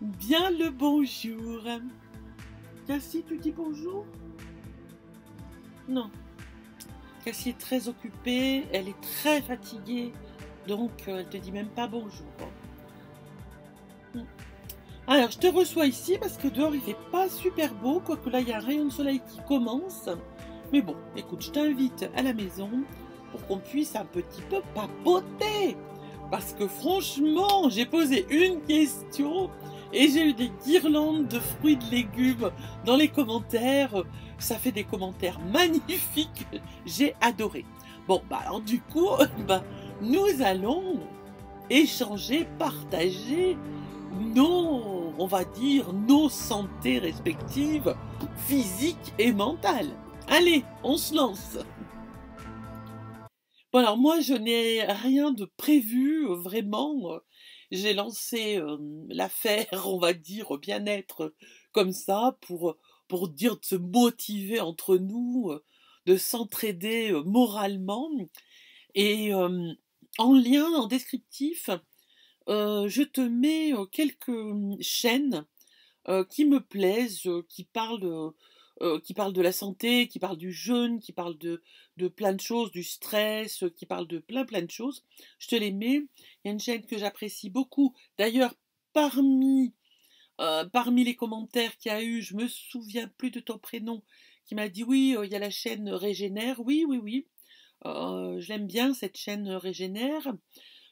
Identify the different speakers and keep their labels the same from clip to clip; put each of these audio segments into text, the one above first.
Speaker 1: bien le bonjour. Cassie, tu dis bonjour Non. Cassie est très occupée, elle est très fatiguée, donc euh, elle te dit même pas bonjour. Hein. Hmm. Alors, je te reçois ici parce que dehors il fait pas super beau, quoique là il y a un rayon de soleil qui commence. Mais bon, écoute, je t'invite à la maison pour qu'on puisse un petit peu papoter. Parce que franchement, j'ai posé une question et j'ai eu des guirlandes de fruits de légumes dans les commentaires. Ça fait des commentaires magnifiques. J'ai adoré. Bon, bah alors du coup, bah, nous allons échanger, partager nos, on va dire, nos santé respectives, physiques et mentales. Allez, on se lance. Bon alors moi je n'ai rien de prévu vraiment j'ai lancé l'affaire, on va dire, au bien-être comme ça, pour, pour dire de se motiver entre nous, de s'entraider moralement. Et en lien, en descriptif, je te mets quelques mmh, chaînes qui me plaisent, qui parlent euh, qui parle de la santé, qui parle du jeûne, qui parle de, plein de choses, du stress, euh, qui parle de plein plein de choses. Je te l'aimais, Il y a une chaîne que j'apprécie beaucoup. D'ailleurs, parmi, euh, parmi les commentaires qu'il y a eu, je me souviens plus de ton prénom, qui m'a dit oui, il y a la chaîne Régénère. Oui, oui, oui. je l'aime bien, cette chaîne Régénère.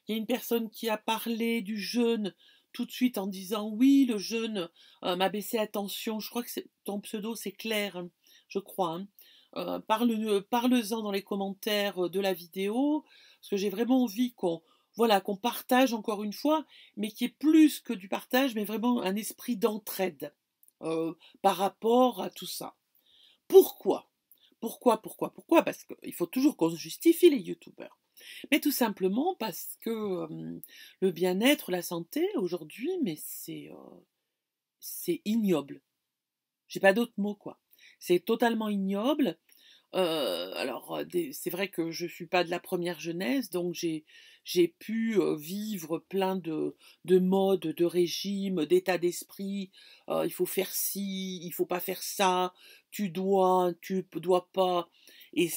Speaker 1: Il y a une personne qui a parlé du jeûne tout de suite en disant oui, le jeûne euh, m'a baissé attention Je crois que ton pseudo, c'est clair, hein, je crois. Hein. Euh, parle, euh, en dans les commentaires euh, de la vidéo, parce que j'ai vraiment envie qu'on voilà, qu'on partage encore une fois, mais qui est plus que du partage, mais vraiment un esprit d'entraide par rapport à tout ça. Pourquoi Pourquoi, pourquoi, pourquoi Parce qu'il faut toujours qu'on se justifie les youtubeurs mais tout simplement parce que le bien-être, la santé aujourd'hui, mais c'est c'est ignoble. J'ai pas d'autre mots. quoi. C'est totalement ignoble. alors c'est vrai que je ne suis pas de la première jeunesse, donc j'ai pu vivre plein de, de modes, de régimes, d'états d'esprit. il faut faire ci, il faut pas faire ça. Tu dois, tu dois pas. Et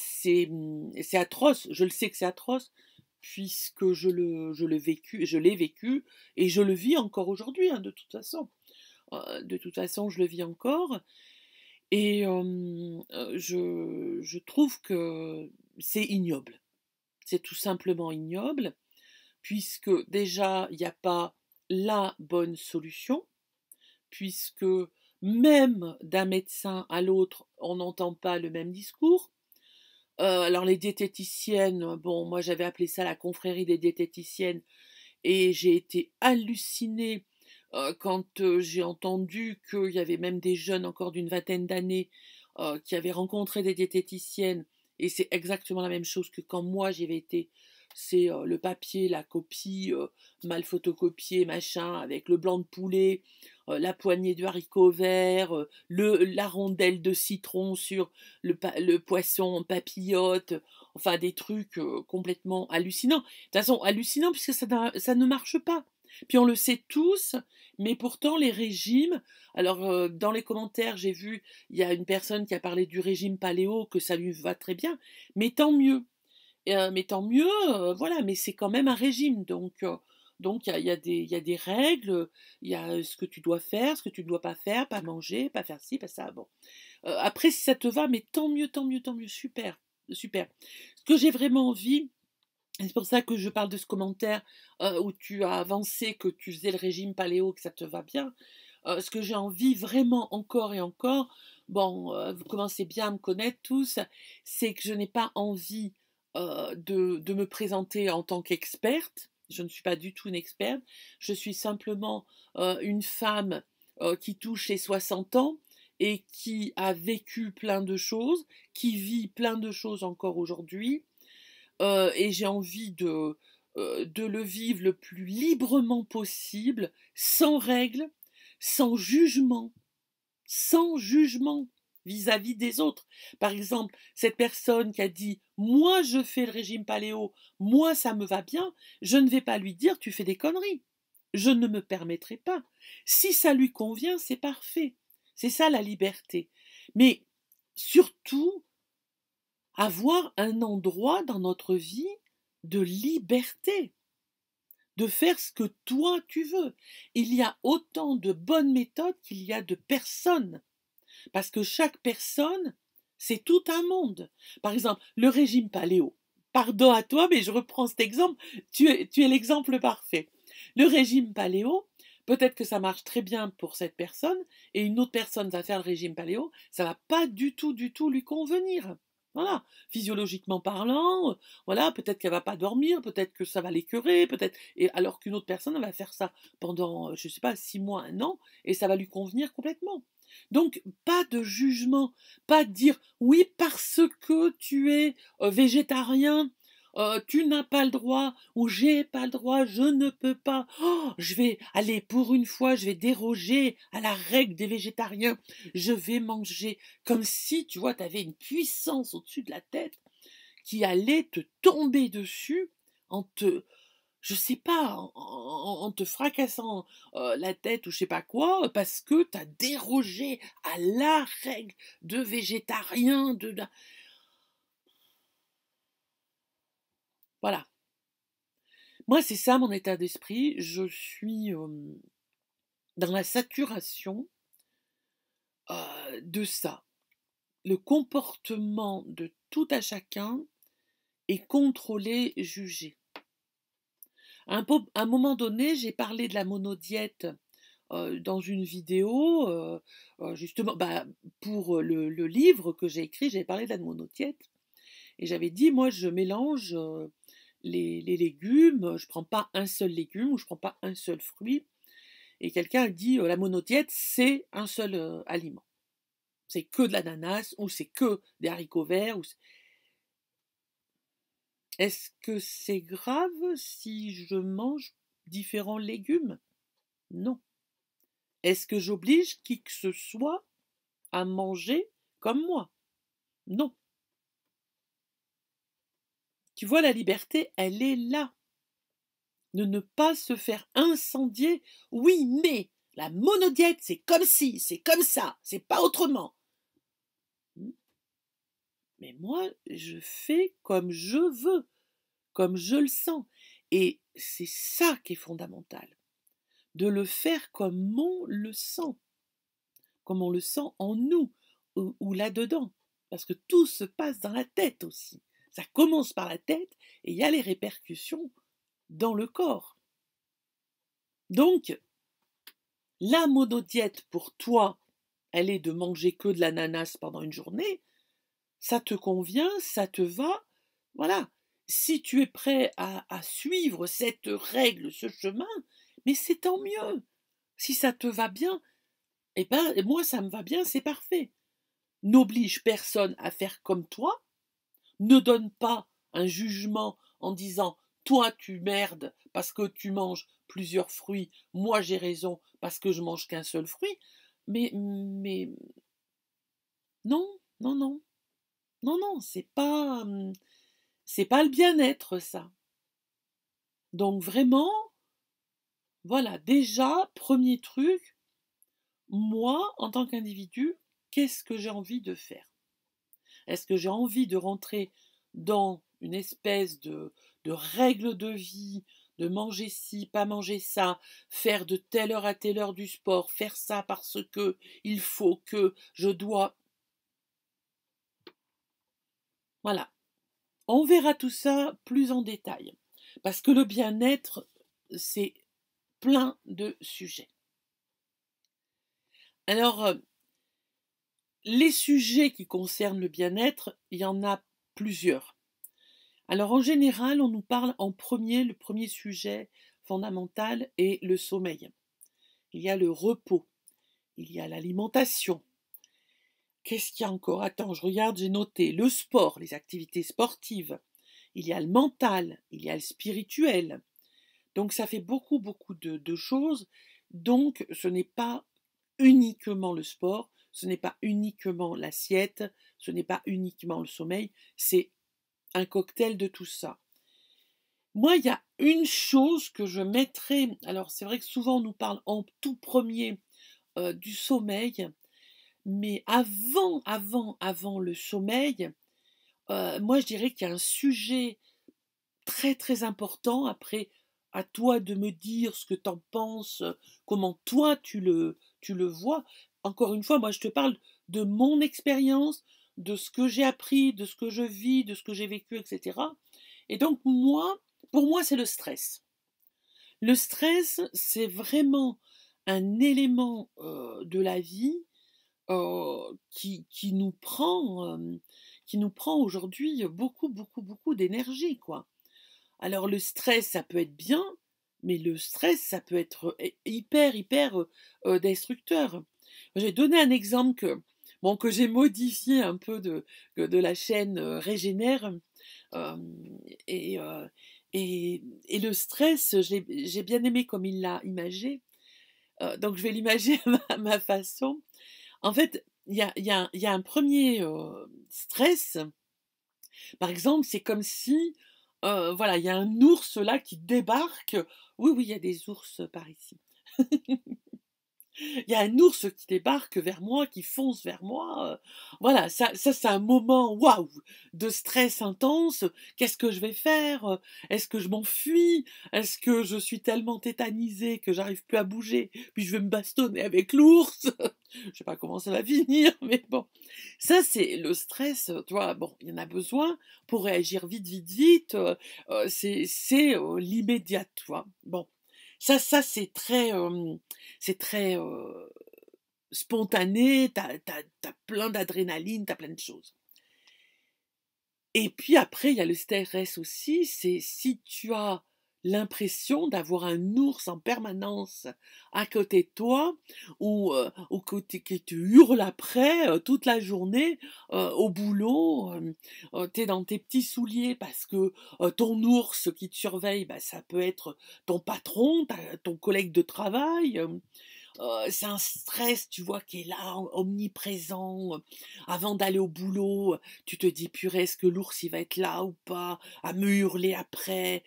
Speaker 1: mmh, c'est atroce, je le sais que c'est atroce, puisque je le, je je l'ai vécu et je le vis encore aujourd'hui, hein, de toute façon. Euh, de toute façon, je le vis encore. Et euh, je, trouve que c'est ignoble. C'est tout simplement ignoble, puisque déjà, il n'y a pas la bonne solution, puisque même d'un médecin à l'autre, on n'entend pas le même discours, euh, alors les diététiciennes, euh, bon, moi j'avais appelé ça la confrérie des diététiciennes et j'ai été hallucinée euh, quand j'ai entendu qu'il y avait même des jeunes encore d'une vingtaine d'années qui avaient rencontré des diététiciennes et c'est exactement la même chose que quand moi j'avais été c'est le papier, la copie mal photocopiée, machin, avec le blanc de poulet, la poignée du haricot verts, le, la rondelle de citron sur le, le poisson papillote, enfin des trucs complètement hallucinants. De toute façon, hallucinants puisque ça, ne marche pas. Puis on le sait tous, mais pourtant les régimes. Alors dans les commentaires, j'ai vu, il y a une personne qui a parlé du régime paléo, que ça lui va très bien, mais tant mieux. Euh, mais tant mieux, euh, voilà, mais c'est quand même un régime, donc euh, donc il y, y a, des règles, il y a ce que tu dois faire, ce que tu ne dois pas faire, pas manger, pas faire ci, pas ça. Bon. après, si ça te va, mais tant mieux, tant mieux, tant mieux, super, super. Ce que j'ai vraiment envie, c'est pour ça que je parle de ce commentaire où tu as avancé que tu faisais le régime paléo, que ça te va bien. ce que j'ai envie vraiment encore et encore, bon, vous commencez bien à me connaître tous, c'est que je n'ai pas envie euh, de, me présenter en tant qu'experte. Je ne suis pas du tout une experte. Je suis simplement euh, une femme euh, qui touche ses 60 ans et qui a vécu plein de choses, qui vit plein de choses encore aujourd'hui. et j'ai envie de, de le vivre le plus librement possible, sans règles, sans jugement, sans jugement vis-à-vis des autres. Par exemple, cette personne qui a dit Moi, je fais le régime paléo, moi, ça me va bien, je ne vais pas lui dire Tu fais des conneries. Je ne me permettrai pas. Si ça lui convient, c'est parfait. C'est ça la liberté. Mais surtout, avoir un endroit dans notre vie de liberté de faire ce que toi tu veux. Il y a autant de bonnes méthodes qu'il y a de personnes parce que chaque personne, c'est tout un monde. Par exemple, le régime paléo. Pardon à toi, mais je reprends cet exemple. Tu es, l'exemple parfait. Le régime paléo, peut-être que ça marche très bien pour cette personne, et une autre personne va faire le régime paléo, ça ne va pas du tout, du tout lui convenir. Voilà, physiologiquement parlant, voilà, peut-être qu'elle va pas dormir, peut-être que ça va l'écœurer, peut-être. Et alors qu'une autre personne va faire ça pendant, je sais pas, six mois, un an, et ça va lui convenir complètement. Donc, pas de jugement, pas de dire oui parce que tu es euh, végétarien, euh, tu n'as pas le droit, ou j'ai pas le droit, je ne peux pas, oh, je vais aller pour une fois, je vais déroger à la règle des végétariens, je vais manger, comme si, tu vois, tu avais une puissance au-dessus de la tête qui allait te tomber dessus en te, je sais pas, en, te fracassant la tête ou je sais pas quoi, parce que t'as dérogé à la règle de végétarien, de... Voilà. Moi, c'est ça mon état d'esprit. Je suis dans la saturation de ça. Le comportement de tout à chacun est contrôlé, jugé. À un, moment donné, j'ai parlé de la monodiète dans une vidéo, justement, bah, pour le, livre que j'ai écrit, j'avais parlé de la monodiète. Et j'avais dit, moi, je mélange les, légumes, je ne prends pas un seul légume ou je ne prends pas un seul fruit. Et quelqu'un a dit, la monodiète, c'est un seul aliment. C'est que de l'ananas ou c'est que des haricots verts. Ou est-ce que c'est grave si je mange différents légumes Non. Est-ce que j'oblige qui que ce soit à manger comme moi Non. Tu vois, la liberté, elle est là. De ne pas se faire incendier. Oui, mais la monodiète, c'est comme si, c'est comme ça, c'est pas autrement mais moi, je fais comme je veux, comme je le sens. Et c'est ça qui est fondamental, de le faire comme on le sent, comme on le sent en nous ou, là-dedans, parce que tout se passe dans la tête aussi. Ça commence par la tête et il y a les répercussions dans le corps. Donc, la monodiète pour toi, elle est de manger que de l'ananas pendant une journée, ça te convient, ça te va, voilà. Si tu es prêt à, suivre cette règle, ce chemin, mais c'est tant mieux. Si ça te va bien, eh ben moi ça me va bien, c'est parfait. N'oblige personne à faire comme toi, ne donne pas un jugement en disant toi tu merdes parce que tu manges plusieurs fruits, moi j'ai raison parce que je mange qu'un seul fruit, mais mais non, non, non. Non, non, c'est pas, mmh, c'est pas le bien-être, ça. Donc vraiment, voilà, déjà, premier truc, moi, en tant qu'individu, qu'est-ce que j'ai envie de faire Est-ce que j'ai envie de rentrer dans une espèce de, de règle de vie, de manger ci, pas manger ça, faire de telle heure à telle heure du sport, faire ça parce que il faut que je dois. Voilà. On verra tout ça plus en détail, parce que le bien-être, c'est plein de sujets. Alors, euh, les sujets qui concernent le bien-être, il y en a plusieurs. Alors en général, on nous parle en premier, le premier sujet fondamental est le sommeil. Il y a le repos, il y a l'alimentation, Qu'est-ce qu'il y a encore Attends, je regarde, j'ai noté le sport, les activités sportives. Il y a le mental, il y a le spirituel. Donc ça fait beaucoup, beaucoup de, choses. Donc ce n'est pas uniquement le sport, ce n'est pas uniquement l'assiette, ce n'est pas uniquement le sommeil, c'est un cocktail de tout ça. Moi, il y a une chose que je mettrais, alors c'est vrai que souvent on nous parle en tout premier euh, du sommeil, mais avant, avant, avant le sommeil, euh, moi je dirais qu'il y a un sujet très très important. Après, à toi de me dire ce que tu en penses, euh, comment toi tu le, tu le vois. Encore une fois, moi je te parle de mon expérience, de ce que j'ai appris, de ce que je vis, de ce que j'ai vécu, etc. Et donc moi, pour moi, c'est le stress. Le stress, c'est vraiment un élément euh, de la vie euh, qui, nous prend, euh, qui nous prend aujourd'hui beaucoup, beaucoup, beaucoup d'énergie, quoi. Alors le stress, ça peut être bien, mais le stress, ça peut être hyper, hyper euh, destructeur. J'ai donné un exemple que, bon, que j'ai modifié un peu de, de la chaîne Régénère. Et, et, le stress, j'ai bien aimé comme il l'a imagé. donc je vais l'imager à ma façon. En fait, il y a, un premier stress. Par exemple, c'est comme si, voilà, il y a un ours là qui débarque. Oui, oui, il y a des ours par ici. Il y a un ours qui débarque vers moi, qui fonce vers moi. Euh. Voilà, ça, ça c'est un moment waouh de stress intense. Qu'est-ce que je vais faire Est-ce que je m'enfuis Est-ce que je suis tellement tétanisée que j'arrive plus à bouger Puis je vais me bastonner avec l'ours. je sais pas comment ça va finir, mais bon. Ça c'est le stress. Euh, tu vois, bon, il y en a besoin pour réagir vite, vite, vite. Euh, c'est c'est l'immédiat, tu vois. Bon. Ça, ça c'est très, c'est très spontané, t'as as, plein d'adrénaline, t'as plein de choses. Et puis après, il y a le stress aussi, c'est si tu as l'impression d'avoir un ours en permanence à côté de toi ou, au euh, côté que, tu, hurles après euh, toute la journée euh, au boulot, tu es dans tes petits souliers parce que ton ours qui te surveille, bah, ça peut être ton patron, ton collègue de travail, euh, c'est un stress, tu vois, qui est là, omniprésent. Euh, avant d'aller au boulot, euh, tu te dis, purée, est-ce que l'ours, il va être là ou pas À me hurler après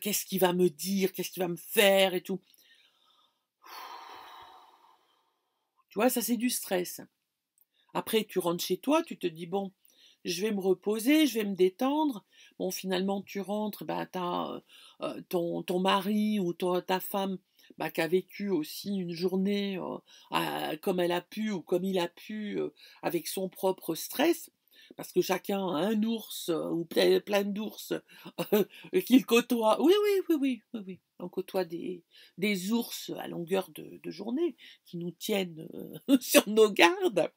Speaker 1: Qu'est-ce qu'il va me dire Qu'est-ce qu'il va me faire Et tout. Tu vois, ça, c'est du stress. Après, tu rentres chez toi, tu te dis, bon, je vais me reposer, je vais me détendre. Bon, finalement, tu rentres, ben, ton, mari ou ta femme bah, qui a vécu aussi une journée comme elle a pu ou comme il a pu avec son propre stress, parce que chacun a un ours ou plein, plein d'ours qu'il côtoie. Oui, oui, oui, oui, oui, oui. On côtoie des, des ours à longueur de, de journée qui nous tiennent sur nos gardes.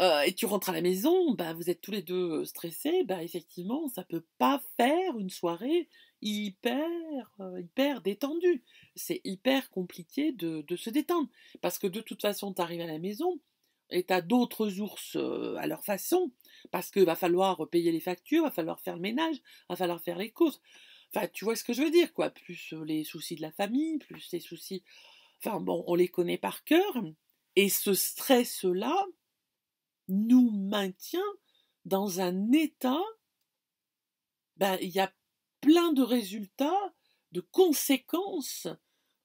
Speaker 1: et tu rentres à la maison, bah, vous êtes tous les deux stressés, bah, effectivement, ça ne peut pas faire une soirée hyper, euh, hyper détendu. C'est hyper compliqué de, se détendre. Parce que de toute façon, tu arrives à la maison et tu as d'autres ours euh, à leur façon. Parce qu'il va falloir payer les factures, va falloir faire le ménage, va falloir faire les courses. Enfin, tu vois ce que je veux dire, quoi. Plus euh, les soucis de la famille, plus les soucis. Enfin, bon, on les connaît par cœur. Et ce stress-là nous maintient dans un état. ben Il a plein de résultats, de conséquences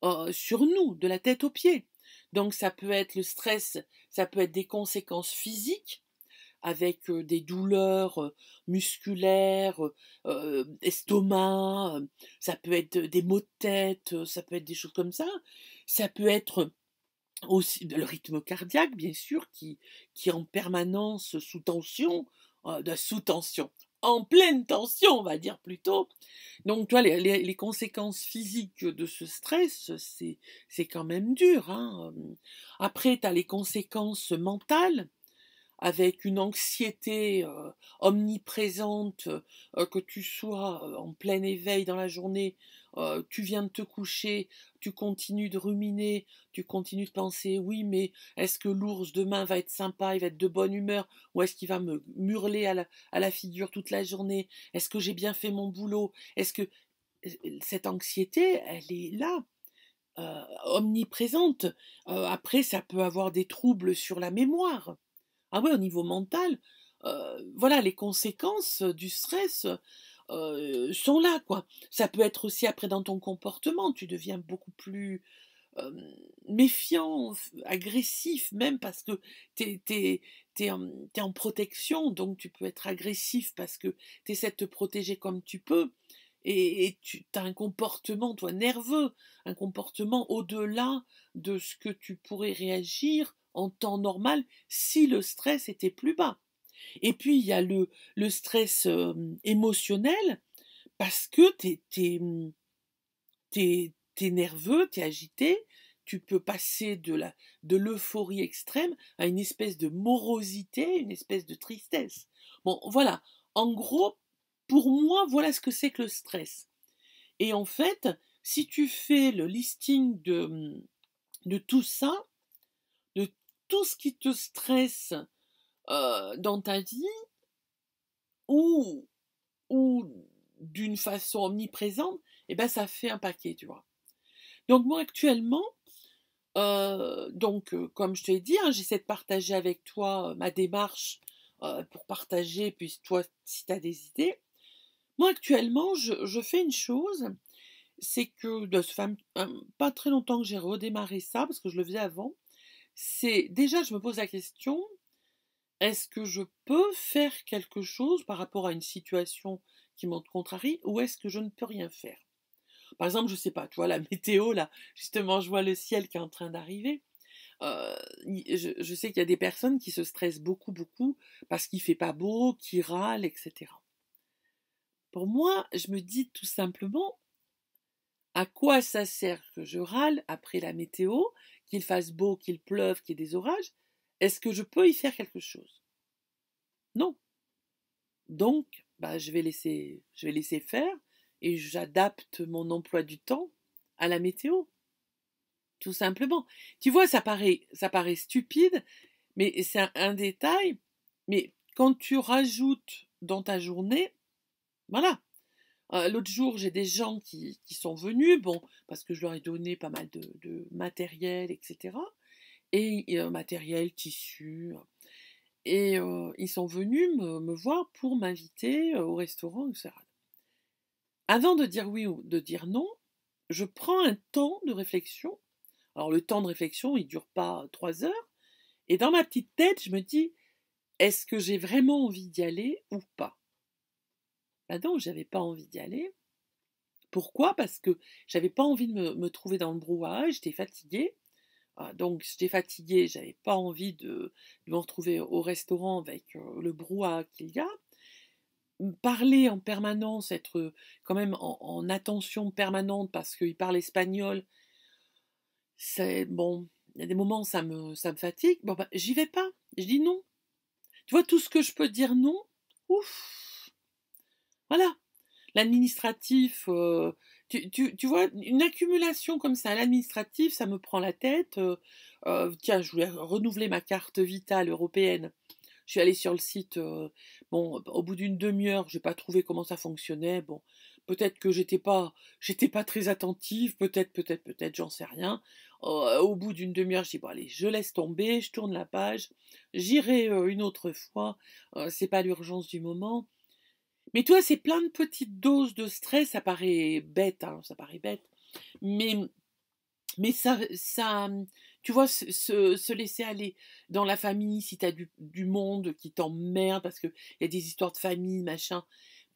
Speaker 1: euh, sur nous, de la tête aux pieds. Donc ça peut être le stress, ça peut être des conséquences physiques avec euh, des douleurs euh, musculaires, estomac, ça peut être des maux de tête, ça peut être des choses comme ça, ça peut être aussi le rythme cardiaque bien sûr qui, est en permanence sous tension, de sous tension en pleine tension, on va dire plutôt. Donc, toi, les, conséquences physiques de ce stress, c'est quand même dur. Hein. Après, tu as les conséquences mentales avec une anxiété euh, omniprésente, euh, que tu sois euh, en plein éveil dans la journée, tu viens de te coucher, tu continues de ruminer, tu continues de penser oui mais est-ce que l'ours demain va être sympa, il va être de bonne humeur, ou est-ce qu'il va me hurler à la figure toute la journée, est-ce que j'ai bien fait mon boulot, est-ce que cette anxiété, elle est là, omniprésente. après, ça peut avoir des troubles sur la mémoire. Ah au niveau mental, voilà, les conséquences du stress sont là, quoi. Ça peut être aussi après dans ton comportement, tu deviens beaucoup plus méfiant, agressif, même parce que tu es, en, protection, donc tu peux être agressif parce que tu essaies de te protéger comme tu peux, et, et tu as un comportement, toi, nerveux, un comportement au-delà de ce que tu pourrais réagir en temps normal si le stress était plus bas. Et puis il y a le, le stress euh, émotionnel parce que t'es es, es, nerveux, t'es agité, tu peux passer de la de l'euphorie extrême à une espèce de morosité, une espèce de tristesse. Bon, voilà. En gros, pour moi, voilà ce que c'est que le stress. Et en fait, si tu fais le listing de, de tout ça, tout ce qui te stresse dans ta vie, ou, ou d'une façon omniprésente, et eh ben ça fait un paquet, tu vois. Donc moi actuellement, donc comme je te l'ai dit, hein, j'essaie de partager avec toi ma démarche pour partager, puis toi si tu as des idées. Moi actuellement, je, fais une chose, c'est que de ce pas très longtemps que j'ai redémarré ça, parce que je le faisais avant, c'est déjà, je me pose la question, est-ce que je peux faire quelque chose par rapport à une situation qui m'en contrarie ou est-ce que je ne peux rien faire Par exemple, je sais pas, tu vois, la météo, là, justement, je vois le ciel qui est en train d'arriver. Euh, je, je, sais qu'il y a des personnes qui se stressent beaucoup, beaucoup parce qu'il fait pas beau, qui râlent, etc. Pour moi, je me dis tout simplement, à quoi ça sert que je râle après la météo, qu'il fasse beau, qu'il pleuve, qu'il y ait des orages Est-ce que je peux y faire quelque chose Non. Donc, bah, je, vais laisser, je vais laisser faire et j'adapte mon emploi du temps à la météo. Tout simplement. Tu vois, ça paraît, ça paraît stupide, mais c'est un, un détail. Mais quand tu rajoutes dans ta journée, voilà, euh, l'autre jour, j'ai des gens qui, sont venus, bon, parce que je leur ai donné pas mal de, matériel, etc. Et euh, matériel, tissu. Euh, et ils sont venus me, voir pour m'inviter au restaurant etc. Avant de dire oui ou de dire non, je prends un temps de réflexion. Alors le temps de réflexion, il ne dure pas trois heures. Et dans ma petite tête, je me dis, est-ce que j'ai vraiment envie d'y aller ou pas ben non, j'avais pas envie d'y aller. Pourquoi Parce que j'avais pas envie de me, trouver dans le brouhaha, j'étais fatiguée. Ah, donc j'étais fatiguée, j'avais pas envie de, me retrouver au restaurant avec euh, le brouhaha qu'il y a. Hum, parler en permanence, être quand même en, attention permanente parce qu'il parle espagnol, c'est bon. Il y a des moments ça me, ça me fatigue. Bon, ben, j'y vais pas. Je dis non. Tu vois, tout ce que je peux dire non, ouf, voilà. L'administratif, euh, tu, tu, vois, une accumulation comme ça, l'administratif, ça me prend la tête. Euh, euh, tiens, je voulais renouveler ma carte vitale européenne. Je suis allée sur le site. bon, au bout d'une demi-heure, je n'ai pas trouvé comment ça fonctionnait. Bon, peut-être que j'étais pas, j'étais pas très attentive. Peut-être, peut-être, peut-être, j'en sais rien. au bout d'une demi-heure, je dis bon allez, je laisse tomber, je tourne la page. J'irai une autre fois. c'est pas l'urgence du moment. Mais toi, c'est plein de petites doses de stress, ça paraît bête, hein, ça paraît bête. Mais, mais ça, ça, tu vois, se, laisser aller dans la famille, si tu as du, du monde qui t'emmerde, parce qu'il y a des histoires de famille, machin,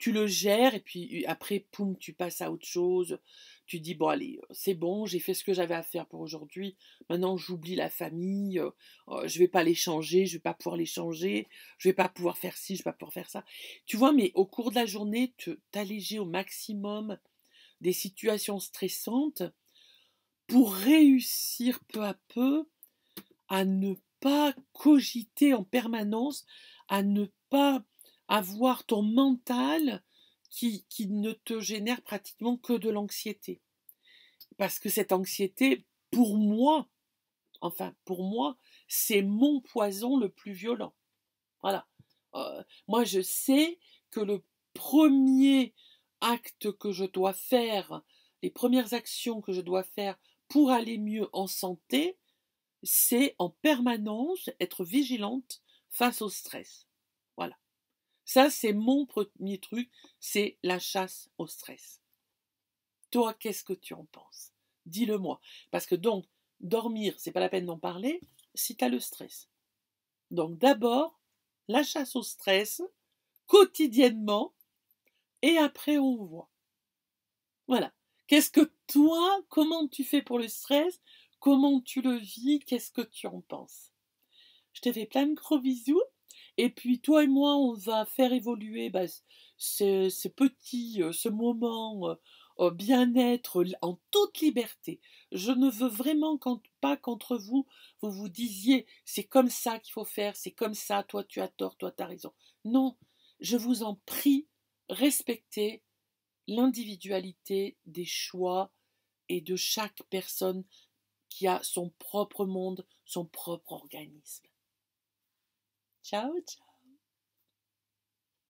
Speaker 1: tu le gères et puis après, poum, tu passes à autre chose. Tu dis, bon, allez, c'est bon, j'ai fait ce que j'avais à faire pour aujourd'hui. Maintenant, j'oublie la famille. Oh, je vais pas les changer, je vais pas pouvoir les changer. Je vais pas pouvoir faire ci, je vais pas pouvoir faire ça. Tu vois, mais au cours de la journée, t'alléger au maximum des situations stressantes pour réussir peu à peu à ne pas cogiter en permanence, à ne pas avoir ton mental qui, ne te génère pratiquement que de l'anxiété. Parce que cette anxiété, pour moi, enfin pour moi, c'est mon poison le plus violent. Voilà. Euh, moi, je sais que le premier acte que je dois faire, les premières actions que je dois faire pour aller mieux en santé, c'est en permanence être vigilante face au stress. Voilà. Ça, c'est mon premier truc, c'est la chasse au stress. Toi, qu'est-ce que tu en penses Dis-le-moi. Parce que donc, dormir, c'est pas la peine d'en parler si tu as le stress. Donc d'abord, la chasse au stress quotidiennement et après on voit. Voilà. Qu'est-ce que toi, comment tu fais pour le stress Comment tu le vis Qu'est-ce que tu en penses Je te fais plein de gros bisous et puis toi et moi, on va faire évoluer bah, ce, petit, euh, ce moment euh, bien-être en toute liberté. Je ne veux vraiment pas qu'entre vous, vous vous disiez c'est comme ça qu'il faut faire, c'est comme ça, toi tu as tort, toi tu as raison. Non, je vous en prie, respectez l'individualité des choix et de chaque personne qui a son propre monde, son propre organisme. Ciao ciao。